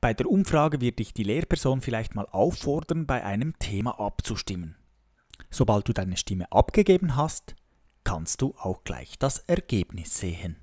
Bei der Umfrage wird dich die Lehrperson vielleicht mal auffordern, bei einem Thema abzustimmen. Sobald du deine Stimme abgegeben hast, kannst du auch gleich das Ergebnis sehen.